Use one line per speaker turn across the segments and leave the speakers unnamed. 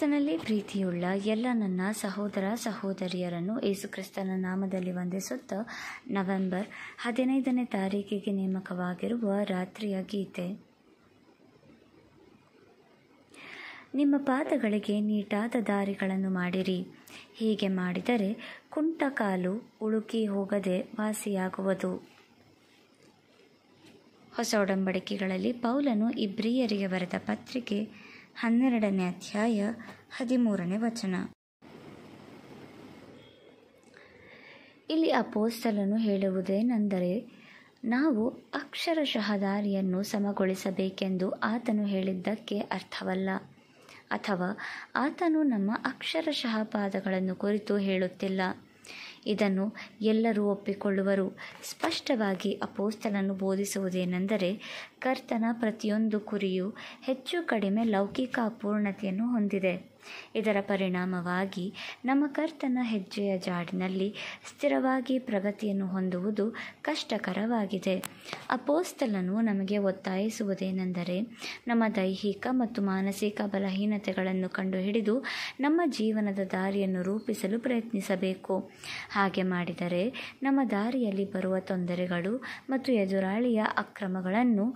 ಕ್ರಿಸ್ತನಲ್ಲಿ ಪ್ರೀತಿಯುಳ್ಳ ಎಲ್ಲ ನನ್ನ ಸಹೋದರ ಸಹೋದರಿಯರನ್ನು ಯೇಸುಕ್ರಿಸ್ತನ ನಾಮದಲ್ಲಿ ವಂದಿಸುತ್ತಾ ನವೆಂಬರ್ ಹದಿನೈದನೇ ತಾರೀಕಿಗೆ ನೇಮಕವಾಗಿರುವ ರಾತ್ರಿಯ ಗೀತೆ ನಿಮ್ಮ ಪಾದಗಳಿಗೆ ನೀಟಾದ ದಾರಿಗಳನ್ನು ಮಾಡಿರಿ ಹೀಗೆ ಮಾಡಿದರೆ ಕುಂಟ ಕಾಲು ಉಳುಕಿ ಹೋಗದೆ ವಾಸಿಯಾಗುವುದು ಹೊಸ ಒಡಂಬಡಿಕೆಗಳಲ್ಲಿ ಪೌಲನು ಇಬ್ರಿಯರಿಗೆ ಬರೆದ ಪತ್ರಿಕೆ ಹನ್ನೆರಡನೇ ಅಧ್ಯಾಯ ಹದಿಮೂರನೇ ವಚನ ಇಲ್ಲಿ ಅಪೋಸ್ತಲನು ಹೇಳುವುದೇನೆಂದರೆ ನಾವು ಅಕ್ಷರಶಃ ದಾರಿಯನ್ನು ಸಮಗೊಳಿಸಬೇಕೆಂದು ಆತನು ಹೇಳಿದ್ದಕ್ಕೆ ಅರ್ಥವಲ್ಲ ಅಥವಾ ಆತನು ನಮ್ಮ ಅಕ್ಷರಶಃ ಪಾದಗಳನ್ನು ಕುರಿತು ಹೇಳುತ್ತಿಲ್ಲ ಇದನ್ನು ಎಲ್ಲರೂ ಒಪ್ಪಿಕೊಳ್ಳುವರು ಸ್ಪಷ್ಟವಾಗಿ ಅಪೋಸ್ತನನ್ನು ಬೋಧಿಸುವುದೇನೆಂದರೆ ಕರ್ತನ ಪ್ರತಿಯೊಂದು ಕುರಿಯು ಹೆಚ್ಚು ಕಡಿಮೆ ಲೌಕಿಕ ಅಪೂರ್ಣತೆಯನ್ನು ಹೊಂದಿದೆ ಇದರ ಪರಿಣಾಮವಾಗಿ ನಮ್ಮ ಕರ್ತನ ಹೆಜ್ಜೆಯ ಜಾಡಿನಲ್ಲಿ ಸ್ಥಿರವಾಗಿ ಪ್ರಗತಿಯನ್ನು ಹೊಂದುವುದು ಕಷ್ಟಕರವಾಗಿದೆ ಅಪೋಸ್ತಲನು ನಮಗೆ ಒತ್ತಾಯಿಸುವುದೇನೆಂದರೆ ನಮ್ಮ ದೈಹಿಕ ಮತ್ತು ಮಾನಸಿಕ ಬಲಹೀನತೆಗಳನ್ನು ಕಂಡುಹಿಡಿದು ನಮ್ಮ ಜೀವನದ ದಾರಿಯನ್ನು ರೂಪಿಸಲು ಪ್ರಯತ್ನಿಸಬೇಕು ಹಾಗೆ ಮಾಡಿದರೆ ನಮ್ಮ ದಾರಿಯಲ್ಲಿ ಬರುವ ತೊಂದರೆಗಳು ಮತ್ತು ಎದುರಾಳಿಯ ಅಕ್ರಮಗಳನ್ನು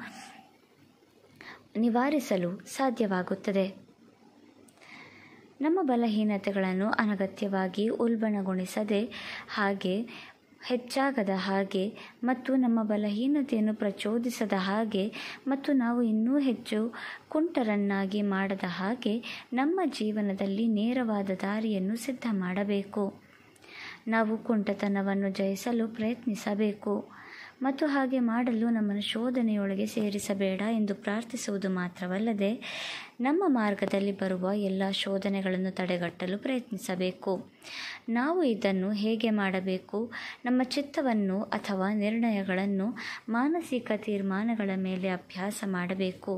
ನಿವಾರಿಸಲು ಸಾಧ್ಯವಾಗುತ್ತದೆ ನಮ್ಮ ಬಲಹೀನತೆಗಳನ್ನು ಅನಗತ್ಯವಾಗಿ ಉಲ್ಬಣಗೊಳಿಸದೆ ಹಾಗೆ ಹೆಚ್ಚಾಗದ ಹಾಗೆ ಮತ್ತು ನಮ್ಮ ಬಲಹೀನತೆಯನ್ನು ಪ್ರಚೋದಿಸದ ಹಾಗೆ ಮತ್ತು ನಾವು ಇನ್ನೂ ಹೆಚ್ಚು ಕುಂಟರನ್ನಾಗಿ ಮಾಡದ ಹಾಗೆ ನಮ್ಮ ಜೀವನದಲ್ಲಿ ನೇರವಾದ ದಾರಿಯನ್ನು ಸಿದ್ಧ ಮಾಡಬೇಕು ನಾವು ಕುಂಟತನವನ್ನು ಜಯಿಸಲು ಪ್ರಯತ್ನಿಸಬೇಕು ಮತ್ತು ಹಾಗೆ ಮಾಡಲು ನಮ್ಮನ್ನು ಶೋಧನೆಯೊಳಗೆ ಸೇರಿಸಬೇಡ ಎಂದು ಪ್ರಾರ್ಥಿಸುವುದು ಮಾತ್ರವಲ್ಲದೆ ನಮ್ಮ ಮಾರ್ಗದಲ್ಲಿ ಬರುವ ಎಲ್ಲ ಶೋಧನೆಗಳನ್ನು ತಡೆಗಟ್ಟಲು ಪ್ರಯತ್ನಿಸಬೇಕು ನಾವು ಇದನ್ನು ಹೇಗೆ ಮಾಡಬೇಕು ನಮ್ಮ ಚಿತ್ತವನ್ನು ಅಥವಾ ನಿರ್ಣಯಗಳನ್ನು ಮಾನಸಿಕ ತೀರ್ಮಾನಗಳ ಮೇಲೆ ಅಭ್ಯಾಸ ಮಾಡಬೇಕು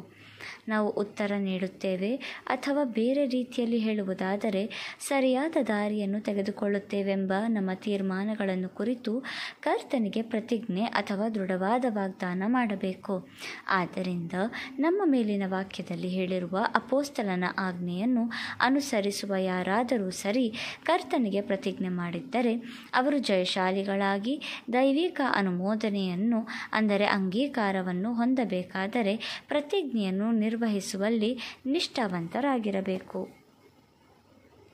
ನಾವು ಉತ್ತರ ನೀಡುತ್ತೇವೆ ಅಥವಾ ಬೇರೆ ರೀತಿಯಲ್ಲಿ ಹೇಳುವುದಾದರೆ ಸರಿಯಾದ ದಾರಿಯನ್ನು ತೆಗೆದುಕೊಳ್ಳುತ್ತೇವೆಂಬ ನಮ್ಮ ತೀರ್ಮಾನಗಳನ್ನು ಕುರಿತು ಕರ್ತನಿಗೆ ಪ್ರತಿಜ್ಞೆ ಅಥವಾ ದೃಢವಾದ ವಾಗ್ದಾನ ಮಾಡಬೇಕು ಆದ್ದರಿಂದ ನಮ್ಮ ಮೇಲಿನ ವಾಕ್ಯದಲ್ಲಿ ಹೇಳಿರುವ ಅಪೋಸ್ತಲನ ಆಜ್ಞೆಯನ್ನು ಅನುಸರಿಸುವ ಯಾರಾದರೂ ಸರಿ ಕರ್ತನಿಗೆ ಪ್ರತಿಜ್ಞೆ ಮಾಡಿದ್ದರೆ ಅವರು ಜಯಶಾಲಿಗಳಾಗಿ ದೈವಿಕ ಅನುಮೋದನೆಯನ್ನು ಅಂದರೆ ಅಂಗೀಕಾರವನ್ನು ಹೊಂದಬೇಕಾದರೆ ಪ್ರತಿಜ್ಞೆಯನ್ನು ನಿರ್ವಹಿಸುವಲ್ಲಿ ನಿಷ್ಠಾವಂತರಾಗಿರಬೇಕು